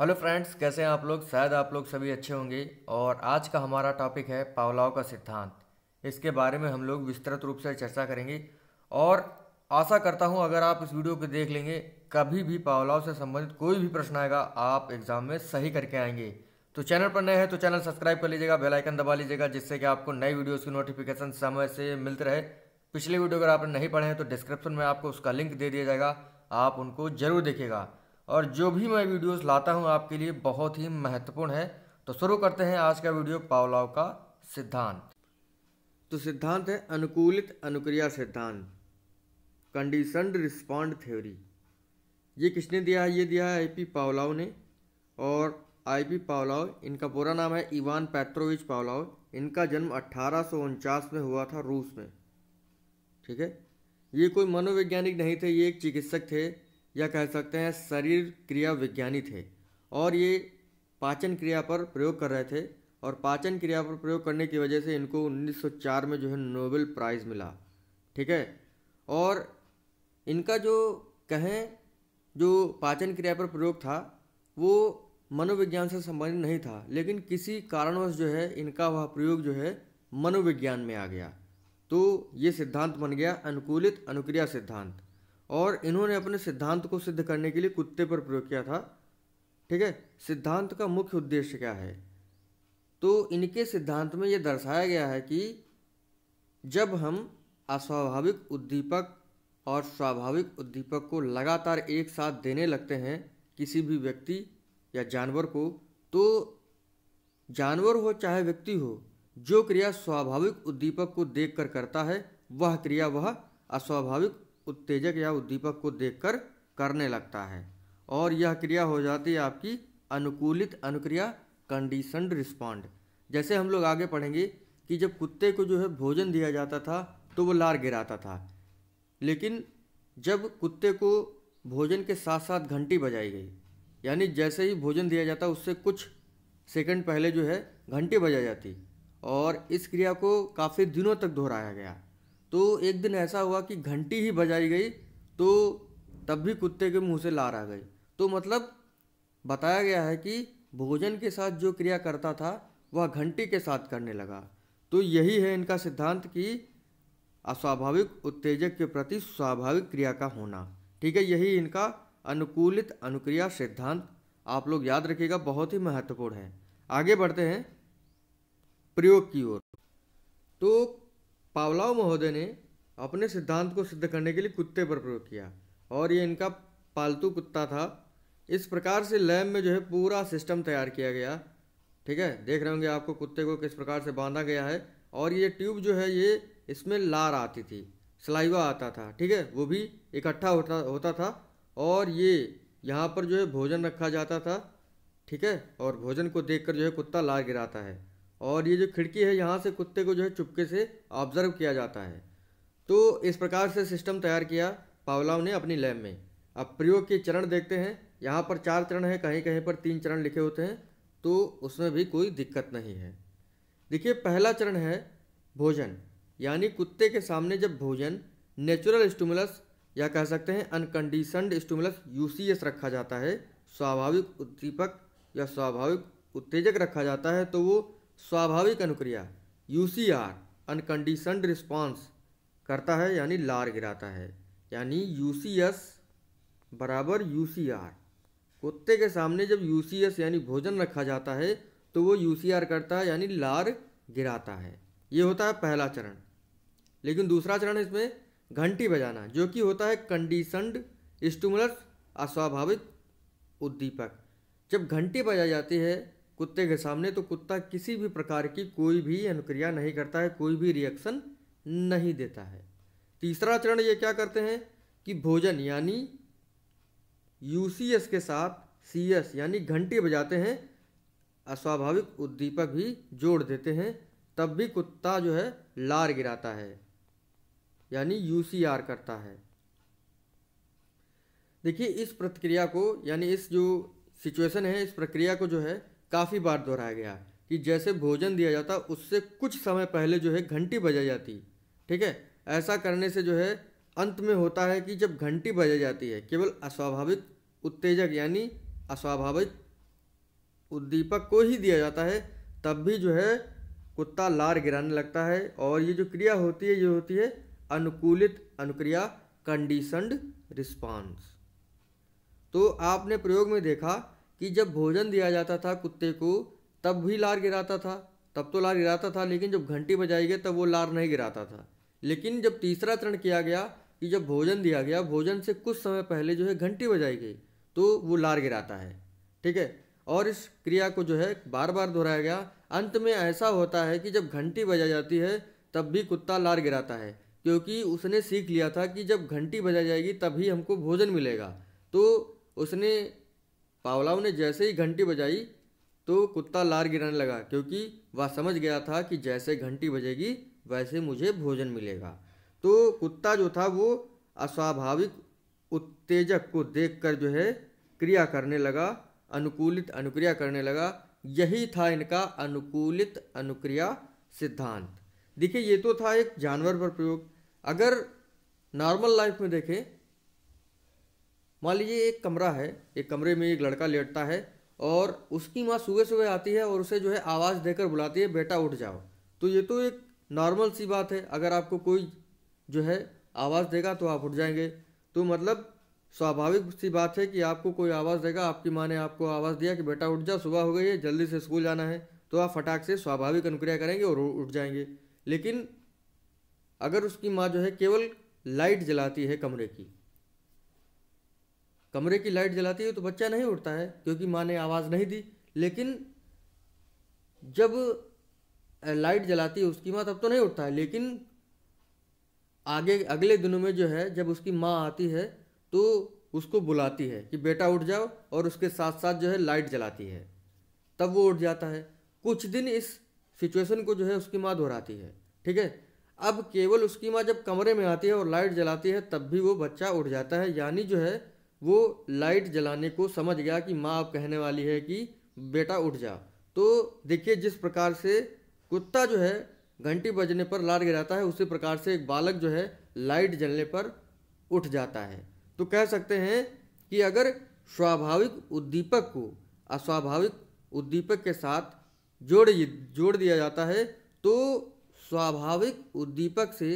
hello friends कैसे हैं आप लोग शायद आप लोग सभी अच्छे होंगे और आज का हमारा टॉपिक है पावलाव का सिद्धांत इसके बारे में हम लोग विस्तृत रूप से चर्चा करेंगे और आशा करता हूं अगर आप इस वीडियो को देख लेंगे कभी भी पावलाव से संबंधित कोई भी प्रश्न आएगा आप एग्ज़ाम में सही करके आएंगे तो चैनल पर नए हैं तो चैनल सब्सक्राइब कर लीजिएगा बेलाइकन दबा लीजिएगा जिससे कि आपको नई वीडियोज़ की नोटिफिकेशन समय से मिलते रहे पिछले वीडियो अगर आपने नहीं पढ़े हैं तो डिस्क्रिप्शन में आपको उसका लिंक दे दिया जाएगा आप उनको जरूर देखिएगा और जो भी मैं वीडियोस लाता हूँ आपके लिए बहुत ही महत्वपूर्ण है तो शुरू करते हैं आज का वीडियो पावलाव का सिद्धांत तो सिद्धांत है अनुकूलित अनुक्रिया सिद्धांत कंडीशन रिस्पॉन्ड थ्योरी ये किसने दिया है ये दिया है आई पावलाव ने और आईपी पावलाव इनका पूरा नाम है इवान पैत्रोविच पावलाव इनका जन्म अट्ठारह में हुआ था रूस में ठीक है ये कोई मनोवैज्ञानिक नहीं थे ये एक चिकित्सक थे या कह सकते हैं शरीर क्रिया विज्ञानी थे और ये पाचन क्रिया पर प्रयोग कर रहे थे और पाचन क्रिया पर प्रयोग करने की वजह से इनको 1904 में जो है नोबेल प्राइज़ मिला ठीक है और इनका जो कहें जो पाचन क्रिया पर प्रयोग था वो मनोविज्ञान से संबंधित नहीं था लेकिन किसी कारणवश जो है इनका वह प्रयोग जो है मनोविज्ञान में आ गया तो ये सिद्धांत बन गया अनुकूलित अनुक्रिया सिद्धांत और इन्होंने अपने सिद्धांत को सिद्ध करने के लिए कुत्ते पर प्रयोग किया था ठीक है सिद्धांत का मुख्य उद्देश्य क्या है तो इनके सिद्धांत में यह दर्शाया गया है कि जब हम अस्वाभाविक उद्दीपक और स्वाभाविक उद्दीपक को लगातार एक साथ देने लगते हैं किसी भी व्यक्ति या जानवर को तो जानवर हो चाहे व्यक्ति हो जो क्रिया स्वाभाविक उद्दीपक को देखकर करता है वह क्रिया वह अस्वाभाविक उत्तेजक या उद्दीपक को देखकर करने लगता है और यह क्रिया हो जाती है आपकी अनुकूलित अनुक्रिया कंडीशनड रिस्पॉन्ड जैसे हम लोग आगे पढ़ेंगे कि जब कुत्ते को जो है भोजन दिया जाता था तो वो लार गिराता था लेकिन जब कुत्ते को भोजन के साथ साथ घंटी बजाई गई यानी जैसे ही भोजन दिया जाता उससे कुछ सेकंड पहले जो है घंटी बजाई जाती और इस क्रिया को काफ़ी दिनों तक दोहराया गया तो एक दिन ऐसा हुआ कि घंटी ही बजाई गई तो तब भी कुत्ते के मुंह से लार आ गई तो मतलब बताया गया है कि भोजन के साथ जो क्रिया करता था वह घंटी के साथ करने लगा तो यही है इनका सिद्धांत कि अस्वाभाविक उत्तेजक के प्रति स्वाभाविक क्रिया का होना ठीक है यही इनका अनुकूलित अनुक्रिया सिद्धांत आप लोग याद रखिएगा बहुत ही महत्वपूर्ण है आगे बढ़ते हैं प्रयोग की ओर तो पावलाव महोदय ने अपने सिद्धांत को सिद्ध करने के लिए कुत्ते पर प्रयोग किया और ये इनका पालतू कुत्ता था इस प्रकार से लैब में जो है पूरा सिस्टम तैयार किया गया ठीक है देख रहे होंगे आपको कुत्ते को किस प्रकार से बांधा गया है और ये ट्यूब जो है ये इसमें लार आती थी सलाइवा आता था ठीक है वो भी इकट्ठा होता होता था और ये यहाँ पर जो है भोजन रखा जाता था ठीक है और भोजन को देखकर जो है कुत्ता लार गिराता है और ये जो खिड़की है यहाँ से कुत्ते को जो है चुपके से ऑब्ज़र्व किया जाता है तो इस प्रकार से सिस्टम तैयार किया पावलाव ने अपनी लैब में अब प्रयोग के चरण देखते हैं यहाँ पर चार चरण है कहीं कहीं पर तीन चरण लिखे होते हैं तो उसमें भी कोई दिक्कत नहीं है देखिए पहला चरण है भोजन यानी कुत्ते के सामने जब भोजन नेचुरल स्टूमुलस या कह सकते हैं अनकंडीशनड स्टूमुलस यूसीएस रखा जाता है स्वाभाविक उद्दीपक या स्वाभाविक उत्तेजक रखा जाता है तो वो स्वाभाविक अनुक्रिया यू अनकंडीशनड रिस्पॉन्स करता है यानी लार गिराता है यानी यू बराबर यू कुत्ते के सामने जब यू यानी भोजन रखा जाता है तो वो यू करता है यानी लार गिराता है ये होता है पहला चरण लेकिन दूसरा चरण इसमें घंटी बजाना जो कि होता है कंडीशनड स्टूमुलस अस्वाभाविक उद्दीपक जब घंटी बजाई जाती है कुत्ते के सामने तो कुत्ता किसी भी प्रकार की कोई भी अनुक्रिया नहीं करता है कोई भी रिएक्शन नहीं देता है तीसरा चरण ये क्या करते हैं कि भोजन यानी यूसीएस के साथ सीएस यानी घंटी बजाते हैं अस्वाभाविक उद्दीपक भी जोड़ देते हैं तब भी कुत्ता जो है लार गिराता है यानी यूसीआर करता है देखिए इस प्रतिक्रिया को यानी इस जो सिचुएशन है इस प्रक्रिया को जो है काफ़ी बार दोहराया गया कि जैसे भोजन दिया जाता उससे कुछ समय पहले जो है घंटी बजाई जाती ठीक है ऐसा करने से जो है अंत में होता है कि जब घंटी बजाई जाती है केवल अस्वाभाविक उत्तेजक यानी अस्वाभाविक उद्दीपक को ही दिया जाता है तब भी जो है कुत्ता लार गिराने लगता है और ये जो क्रिया होती है ये होती है अनुकूलित अनुक्रिया कंडीशनड रिस्पॉन्स तो आपने प्रयोग में देखा कि जब भोजन दिया जाता था कुत्ते को तब भी लार गिराता था तब तो लार गिराता था लेकिन जब घंटी बजाई गई तब वो लार नहीं गिराता था लेकिन जब तीसरा चरण किया गया कि जब भोजन दिया गया भोजन से कुछ समय पहले जो है घंटी बजाई गई तो वो लार गिराता है ठीक है और इस क्रिया को जो है बार बार दोहराया गया अंत में ऐसा होता है कि जब घंटी बजाई जाती है तब भी कुत्ता लार गिराता है क्योंकि उसने सीख लिया था कि जब घंटी बजाई जाएगी तभी हमको भोजन मिलेगा तो उसने पावलाव ने जैसे ही घंटी बजाई तो कुत्ता लार गिराने लगा क्योंकि वह समझ गया था कि जैसे घंटी बजेगी वैसे मुझे भोजन मिलेगा तो कुत्ता जो था वो अस्वाभाविक उत्तेजक को देखकर जो है क्रिया करने लगा अनुकूलित अनुक्रिया करने लगा यही था इनका अनुकूलित अनुक्रिया सिद्धांत देखिए ये तो था एक जानवर पर प्रयोग अगर नॉर्मल लाइफ में देखें मान लीजिए एक कमरा है एक कमरे में एक लड़का लेटता है और उसकी माँ सुबह सुबह आती है और उसे जो है आवाज़ देकर बुलाती है बेटा उठ जाओ तो ये तो एक नॉर्मल सी बात है अगर आपको कोई जो है आवाज़ देगा तो आप उठ जाएंगे तो मतलब स्वाभाविक सी बात है कि आपको कोई आवाज़ देगा आपकी माँ ने आपको आवाज़ दिया कि बेटा उठ जाओ सुबह हो गई है जल्दी से स्कूल जाना है तो आप फटाक से स्वाभाविक अनुक्रिया करेंगे और उठ जाएंगे लेकिन अगर उसकी माँ जो है केवल लाइट जलाती है कमरे की कमरे की लाइट जलाती है तो बच्चा नहीं उठता है क्योंकि माँ ने आवाज़ नहीं दी लेकिन जब लाइट जलाती है उसकी माँ तब तो नहीं उठता है लेकिन आगे अगले दिनों में जो है जब उसकी माँ आती है तो उसको बुलाती है कि बेटा उठ जाओ और उसके साथ साथ जो है लाइट जलाती है तब वो उठ जाता है कुछ दिन इस सिचुएशन को जो है उसकी माँ दोहराती है ठीक है अब केवल उसकी माँ जब कमरे में आती है और लाइट जलाती है तब भी वो बच्चा उठ जाता है यानी जो है वो लाइट जलाने को समझ गया कि माँ अब कहने वाली है कि बेटा उठ जा तो देखिए जिस प्रकार से कुत्ता जो है घंटी बजने पर लाड़ गिराता है उसी प्रकार से एक बालक जो है लाइट जलने पर उठ जाता है तो कह सकते हैं कि अगर स्वाभाविक उद्दीपक को अस्वाभाविक उद्दीपक के साथ जोड़ जोड़ दिया जाता है तो स्वाभाविक उद्दीपक से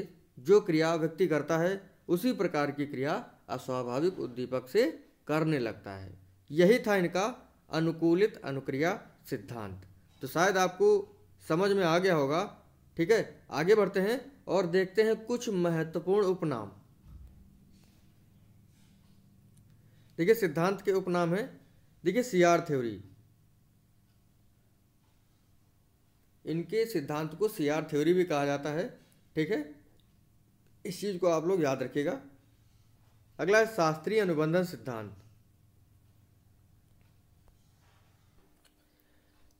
जो क्रिया व्यक्ति करता है उसी प्रकार की क्रिया अस्वाभाविक उद्दीपक से करने लगता है यही था इनका अनुकूलित अनुक्रिया सिद्धांत तो शायद आपको समझ में आ गया होगा ठीक है आगे बढ़ते हैं और देखते हैं कुछ महत्वपूर्ण उपनाम देखिए सिद्धांत के उपनाम है देखिए सीआर थ्योरी इनके सिद्धांत को सीआर थ्योरी भी कहा जाता है ठीक है इस चीज़ को आप लोग याद रखिएगा अगला है शास्त्रीय अनुबंधन सिद्धांत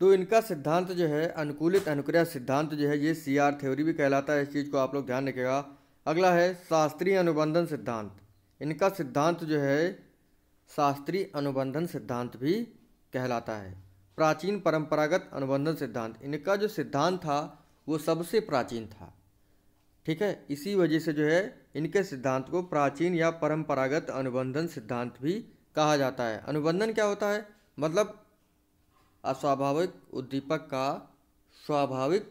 तो इनका सिद्धांत जो है अनुकूलित अनुक्रिया सिद्धांत जो है ये सी आर थ्योरी भी कहलाता है इस चीज़ को आप लोग ध्यान रखेगा अगला है शास्त्रीय अनुबंधन सिद्धांत इनका सिद्धांत जो है शास्त्रीय अनुबंधन सिद्धांत भी कहलाता है प्राचीन परंपरागत अनुबंधन सिद्धांत इनका जो सिद्धांत था वो सबसे प्राचीन था ठीक है इसी वजह से जो है इनके सिद्धांत को प्राचीन या परंपरागत अनुबंधन सिद्धांत भी कहा जाता है अनुबंधन क्या होता है मतलब अस्वाभाविक उद्दीपक का स्वाभाविक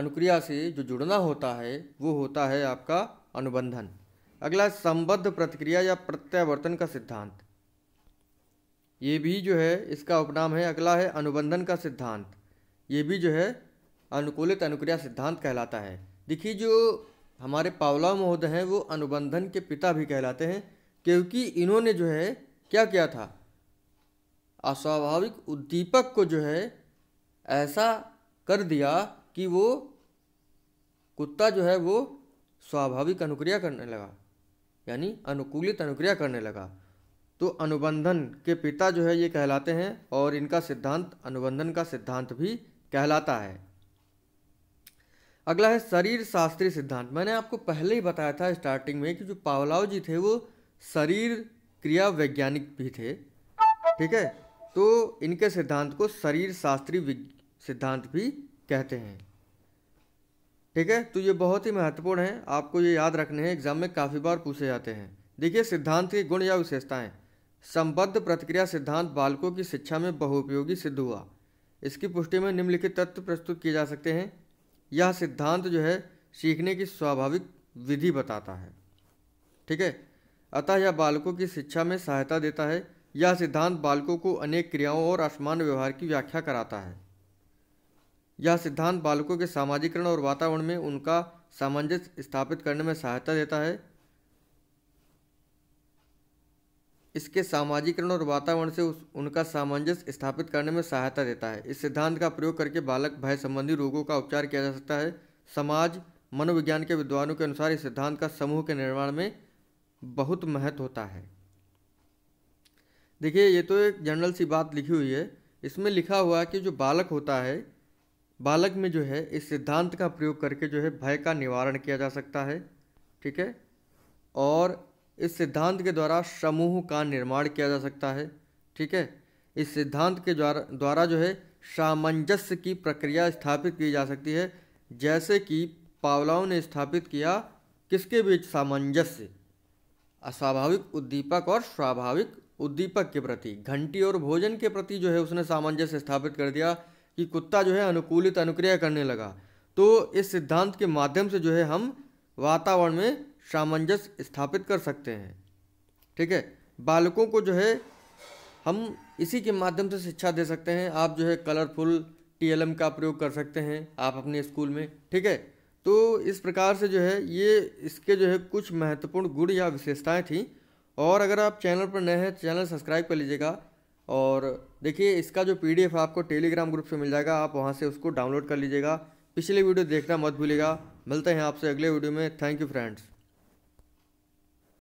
अनुक्रिया से जो जुड़ना होता है वो होता है आपका अनुबंधन अगला संबद्ध प्रतिक्रिया या प्रत्यावर्तन का सिद्धांत ये भी जो है इसका उपनाम है अगला है अनुबंधन का सिद्धांत ये भी जो है अनुकूलित अनुक्रिया सिद्धांत कहलाता है देखिए जो हमारे पावला महोदय हैं वो अनुबंधन के पिता भी कहलाते हैं क्योंकि इन्होंने जो है क्या किया था अस्वाभाविक उद्दीपक को जो है ऐसा कर दिया कि वो कुत्ता जो है वो स्वाभाविक अनुक्रिया करने लगा यानी अनुकूलित अनुक्रिया करने लगा तो अनुबंधन के पिता जो है ये कहलाते हैं और इनका सिद्धांत अनुबंधन का सिद्धांत भी कहलाता है अगला है शरीर शास्त्रीय सिद्धांत मैंने आपको पहले ही बताया था स्टार्टिंग में कि जो पावलाव जी थे वो शरीर क्रिया वैज्ञानिक भी थे ठीक है तो इनके सिद्धांत को शरीर शास्त्री सिद्धांत भी कहते हैं ठीक है तो ये बहुत ही महत्वपूर्ण है आपको ये याद रखने हैं एग्जाम में काफ़ी बार पूछे जाते हैं देखिए सिद्धांत के गुण या विशेषताएं संबद्ध प्रतिक्रिया सिद्धांत बालकों की शिक्षा में बहुपयोगी सिद्ध हुआ इसकी पुष्टि में निम्नलिखित तत्व प्रस्तुत किए जा सकते हैं यह सिद्धांत जो है सीखने की स्वाभाविक विधि बताता है ठीक है अतः यह बालकों की शिक्षा में सहायता देता है यह सिद्धांत बालकों को अनेक क्रियाओं और असमान व्यवहार की व्याख्या कराता है यह सिद्धांत बालकों के सामाजिकरण और वातावरण में उनका सामंजस्य स्थापित करने में सहायता देता है इसके सामाजिकरण और वातावरण से उस, उनका सामंजस्य स्थापित करने में सहायता देता है इस सिद्धांत का प्रयोग करके बालक भय संबंधी रोगों का उपचार किया जा सकता है समाज मनोविज्ञान के विद्वानों के अनुसार इस सिद्धांत का समूह के निर्माण में बहुत महत्व होता है देखिए ये तो एक जनरल सी बात लिखी हुई है इसमें लिखा हुआ कि जो बालक होता है बालक में जो है इस सिद्धांत का प्रयोग करके जो है भय का निवारण किया जा सकता है ठीक है और इस सिद्धांत के द्वारा समूह का निर्माण किया जा सकता है ठीक है इस सिद्धांत के द्वारा द्वारा जो है सामंजस्य की प्रक्रिया स्थापित की जा सकती है जैसे कि पावलाव ने स्थापित किया किसके बीच सामंजस्य अस्वाभाविक उद्दीपक और स्वाभाविक उद्दीपक के प्रति घंटी और भोजन के प्रति जो है उसने सामंजस्य स्थापित कर दिया कि कुत्ता जो है अनुकूलित अनुक्रिया करने लगा तो इस सिद्धांत के माध्यम से जो है हम वातावरण में सामंजस्य स्थापित कर सकते हैं ठीक है बालकों को जो है हम इसी के माध्यम से शिक्षा दे सकते हैं आप जो है कलरफुल टी का प्रयोग कर सकते हैं आप अपने स्कूल में ठीक है तो इस प्रकार से जो है ये इसके जो है कुछ महत्वपूर्ण गुण या विशेषताएं थीं और अगर आप चैनल पर नए हैं तो चैनल सब्सक्राइब कर लीजिएगा और देखिए इसका जो पी आपको टेलीग्राम ग्रुप से मिल जाएगा आप वहाँ से उसको डाउनलोड कर लीजिएगा पिछले वीडियो देखना मत भूलिएगा मिलते हैं आपसे अगले वीडियो में थैंक यू फ्रेंड्स